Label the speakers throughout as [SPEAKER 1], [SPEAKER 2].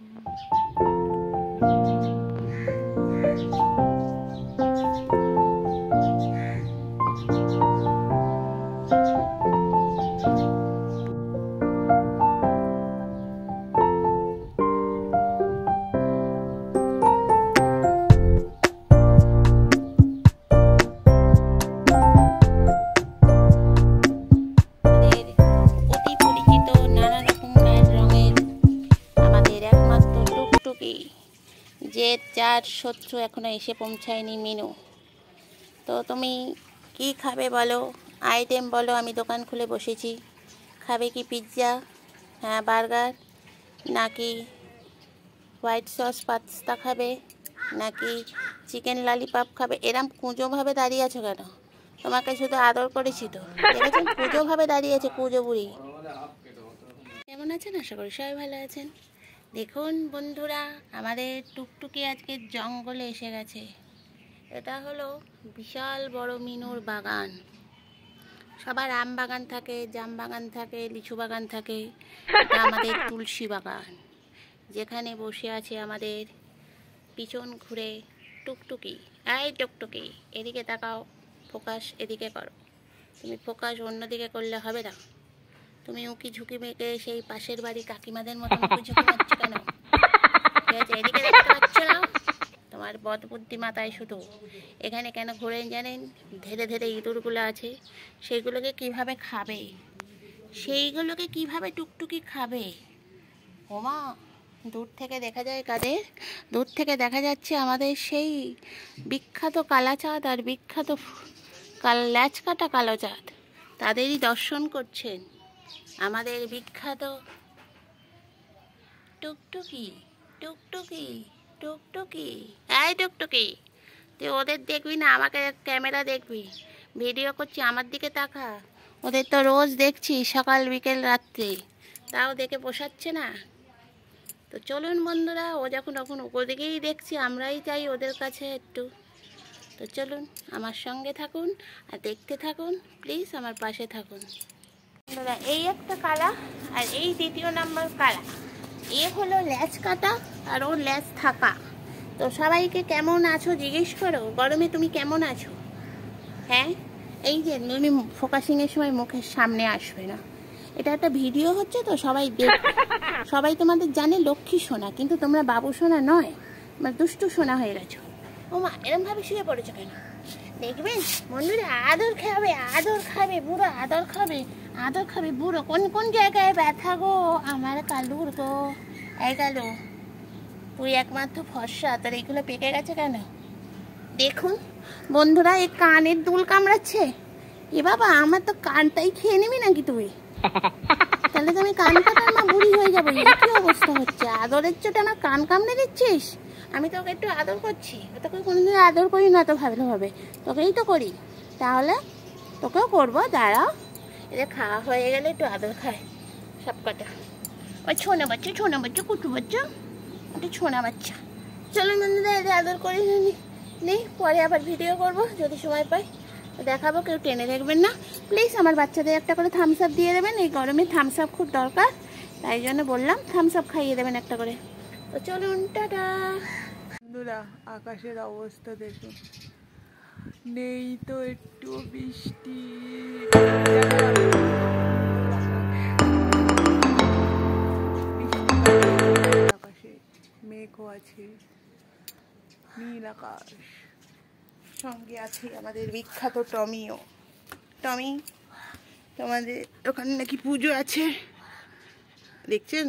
[SPEAKER 1] Mm-hmm. রোগী যে যার শত্রু এখনও এসে পৌঁছায়নি মেনু তো তুমি কি খাবে বলো আইটেম বলো আমি দোকান খুলে বসেছি খাবে কি পিৎজা হ্যাঁ বার্গার নাকি হোয়াইট সস পাস্তা খাবে নাকি চিকেন লালিপাপ খাবে এরম কুঁজোভাবে দাঁড়িয়ে আছো কেন তোমাকে শুধু আদর করেছি তো দেখেছেন কুঁজোভাবে দাঁড়িয়ে আছে কুঁজো বুড়ি কেমন আছেন আশা করি সবাই ভালো আছেন দেখুন বন্ধুরা আমাদের টুকটুকি আজকে জঙ্গলে এসে গেছে এটা হলো বিশাল বড় মিনুর বাগান সবার আম বাগান থাকে জাম বাগান থাকে লিচু বাগান থাকে এটা আমাদের তুলসী বাগান যেখানে বসে আছে আমাদের পিছন ঘুরে টুকটুকি এই টুকটুকি এদিকে তাকাও ফোকাস এদিকে করো তুমি ফোকাস অন্যদিকে করলে হবে না তুমি উকি ঝুঁকি মেকে সেই পাশের বাড়ি কাকিমাদের মতো উকি ঝুঁকি মারছো কেন
[SPEAKER 2] এদিকে দেখতে পাচ্ছ না
[SPEAKER 1] তোমার বদ বুদ্ধি মাথায় শুধু এখানে কেন ঘোরেন জানেন ধীরে ধীরে ইঁদুরগুলো আছে সেইগুলোকে কিভাবে খাবে সেইগুলোকে কিভাবে টুকটুকি খাবে ওমা দূর থেকে দেখা যায় কাদের দূর থেকে দেখা যাচ্ছে আমাদের সেই বিখ্যাত কালাচাঁদ আর বিখ্যাত কাল ল্যাচকাটা কালোচাঁদ তাদেরই দর্শন করছেন আমাদের বিখ্যাত টুকটুকি টুকটুকি টুকটুকি এই টুকটুকি তুই ওদের দেখবি না আমাকে ক্যামেরা দেখবি ভিডিও করছি আমার দিকে তাকা ওদের তো রোজ দেখছি সকাল বিকেল রাত্রি তাও দেখে পোষাচ্ছে না তো চলুন বন্ধুরা ও যখন তখন ওদেরকেই দেখছি আমরাই চাই ওদের কাছে একটু তো চলুন আমার সঙ্গে থাকুন আর দেখতে থাকুন প্লিজ আমার পাশে থাকুন এই একটা কালা আর এই দ্বিতীয় নাম্বার কালা এ হলো ল্যাচ কাটা আর ল্যাচ থাকা তো সবাইকে কেমন আছো জিজ্ঞেস করো গরমে তুমি কেমন আছো হ্যাঁ এই যে তুমি ফোকাসিংয়ের সময় মুখের সামনে আসবে না এটা একটা ভিডিও হচ্ছে তো সবাই সবাই তোমাদের জানে লক্ষ্মী সোনা কিন্তু তোমরা বাবু সোনা নয় মানে দুষ্টু সোনা হয়ে গেছো ও মা এরম ভাবে শুয়ে পড়েছো কেন দেখবেন বন্ধুরা আদর খাবে আদর খাবে বুড়ো আদর খাবে আদর খাবি বুড়ো কোন কোন জায়গায় ব্যথা গো আমার কালুর গো এই কালু তুই একমাত্র ফর্সা তোর এইগুলো পেকে গেছে কেন দেখুন বন্ধুরা এই কানের দুল কামড়াচ্ছে এ বাবা আমার তো কানটাই খেয়ে নিবি নাকি তুই তাহলে তো আমি কান কাটার মা বুড়ি হয়ে যাবো কি অবস্থা হচ্ছে আদরের চোটে আমার কান কামড়ে দিচ্ছিস আমি তোকে একটু আদর করছি তোকে কোনোদিন আদর করি না তো ভালোভাবে তোকেই তো করি তাহলে তোকেও করবো দাঁড়াও এদের খাওয়া হয়ে গেলে একটু আদর খায় সব কটা ওই ছোনা বাচ্চা ছোনা বাচ্চা কুটু বাচ্চা একটা ছোনা বাচ্চা চলুন বন্ধুরা এদের আদর করে নি নেই পরে আবার ভিডিও করব যদি সময় পাই দেখাবো কেউ টেনে দেখবেন না প্লিজ আমার বাচ্চাদের একটা করে থামস আপ দিয়ে দেবেন এই গরমে থামস আপ খুব দরকার তাই জন্য বললাম থামস আপ খাইয়ে দেবেন একটা করে
[SPEAKER 2] তো চলুন টাটা বন্ধুরা আকাশের অবস্থা দেখুন নেই তো একটু বৃষ্টি আকাশে মেঘও আছে নীল আকাশ সঙ্গে আছে আমাদের বিখ্যাত টমিও টমি তোমাদের ওখানে নাকি পুজো আছে দেখছেন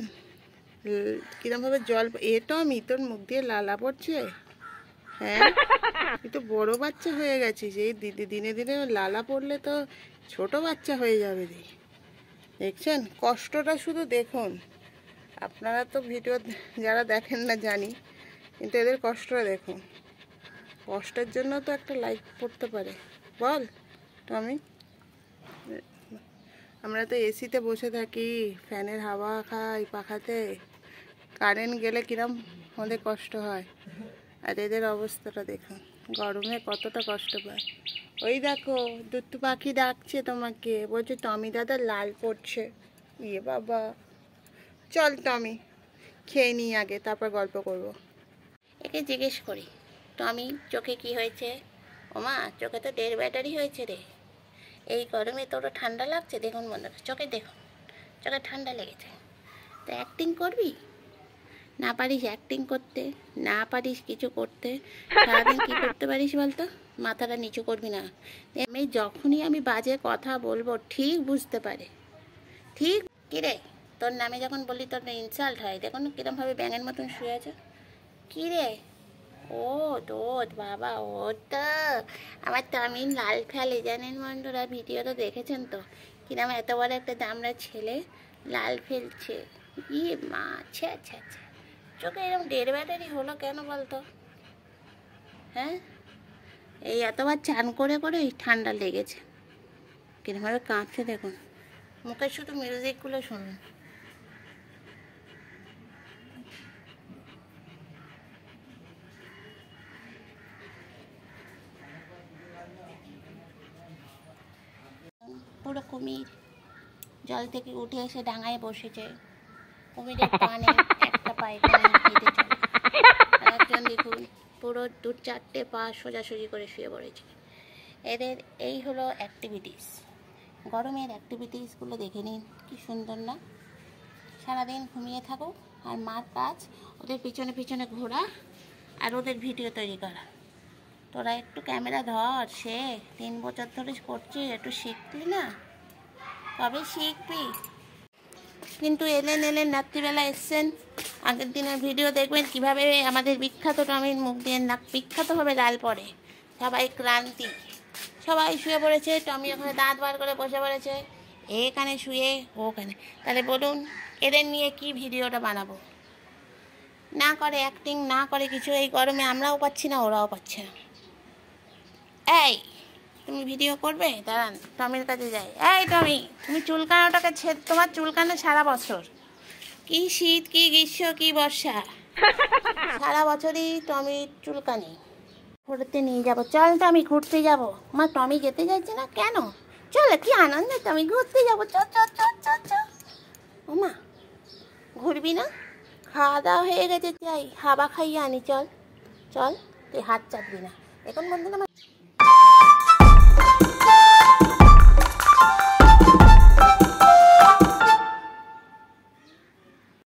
[SPEAKER 2] কিরমভাবে জল এ টমি তোর মুখ দিয়ে লালা পড়ছে হ্যাঁ তুই তো বড় বাচ্চা হয়ে গেছিস এই দিদি দিনে দিনে লালা পড়লে তো ছোট বাচ্চা হয়ে যাবে রে দেখছেন কষ্টটা শুধু দেখুন আপনারা তো ভিডিও যারা দেখেন না জানি কিন্তু এদের কষ্টটা দেখুন কষ্টের জন্য তো একটা লাইক পড়তে পারে বল টমি আমরা তো এসিতে বসে থাকি ফ্যানের হাওয়া খাই পাখাতে কারেন্ট গেলে কিরম আমাদের কষ্ট হয় আর এদের অবস্থাটা দেখো গরমে কতটা কষ্ট পায় ওই দেখো দুটো পাখি ডাকছে তোমাকে বলছে টমি দাদা লাল পড়ছে ইয়ে বাবা চল টমি খেয়ে নিই আগে তারপর গল্প করব। একে জিজ্ঞেস করি টমি
[SPEAKER 1] চোখে কি হয়েছে ওমা চোখে তো ডের ব্যাটারি হয়েছে রে এই গরমে ওটা ঠান্ডা লাগছে দেখুন বন্ধুরা চোখে দেখুন চোখে ঠান্ডা লেগেছে তো অ্যাক্টিং করবি না পারিস অ্যাক্টিং করতে না পারিস কিছু করতে সারাদিন কী করতে পারিস বলতো মাথাটা নিচু করবি না আমি যখনই আমি বাজে কথা বলবো ঠিক বুঝতে পারে ঠিক কিরে তোর নামে যখন বলি তোর ইনসাল্ট হয় দেখুন কীরমভাবে ব্যাঙের মতন শুয়ে আছো কিরে ও তো বাবা ও তো আমার আমি লাল ফেলে জানেন বন্ধুরা তো দেখেছেন তো কিরম এত বড় একটা দামড়া ছেলে লাল ফেলছে ই ইয়ে মা আচ্ছা আচ্ছা আচ্ছা চোখে এরকম ডেড় ব্যাটারি হলো কেন বলতো হ্যাঁ এই এতবার চান করে করে ঠান্ডা লেগেছে কিরমভাবে কাঁপছে দেখুন মুখে শুধু মিউজিকগুলো শুনুন পুরো কুমির জল থেকে উঠে এসে ডাঙায় বসেছে কুমিরের পানে একটা পায়খানা খেতে একজন দেখুন পুরো দু চারটে পা সোজাসুজি করে শুয়ে পড়েছে এদের এই হলো অ্যাক্টিভিটিস গরমের অ্যাক্টিভিটিসগুলো দেখে নিন কি সুন্দর না সারাদিন ঘুমিয়ে থাকুক আর মার কাজ ওদের পিছনে পিছনে ঘোরা আর ওদের ভিডিও তৈরি করা তোরা একটু ক্যামেরা ধর সে তিন বছর ধরে করছিস একটু শিখলি না কবে শিখবি কিন্তু এলেন এলেন রাত্রিবেলা এসছেন আগের দিনের ভিডিও দেখবেন কিভাবে আমাদের বিখ্যাত টমির মুখ দিয়ে নাক বিখ্যাতভাবে লাল পড়ে সবাই ক্লান্তি সবাই শুয়ে পড়েছে টমি ওখানে দাঁত বার করে বসে পড়েছে এখানে শুয়ে ওখানে তাহলে বলুন এদের নিয়ে কি ভিডিওটা বানাবো না করে অ্যাক্টিং না করে কিছু এই গরমে আমরাও পাচ্ছি না ওরাও পাচ্ছে না এই তুমি ভিডিও করবে দাঁড়ান টমির কাছে যাই এই টমি তুমি চুলকানোটাকে ছেদ তোমার চুলকানো সারা বছর কি শীত কি গ্রীষ্ম কি বর্ষা সারা বছরই টমি চুলকানি ঘুরতে নিয়ে যাবো চল টমি ঘুরতে যাবো মা টমি যেতে যাচ্ছে না কেন চল কি আনন্দ টমি ঘুরতে যাব চল চল চল চ ও মা ঘুরবি না খাওয়া দাওয়া হয়ে গেছে চাই হাবা খাইয়ে আনি চল চল তুই হাত চাপবি না এখন বন্ধু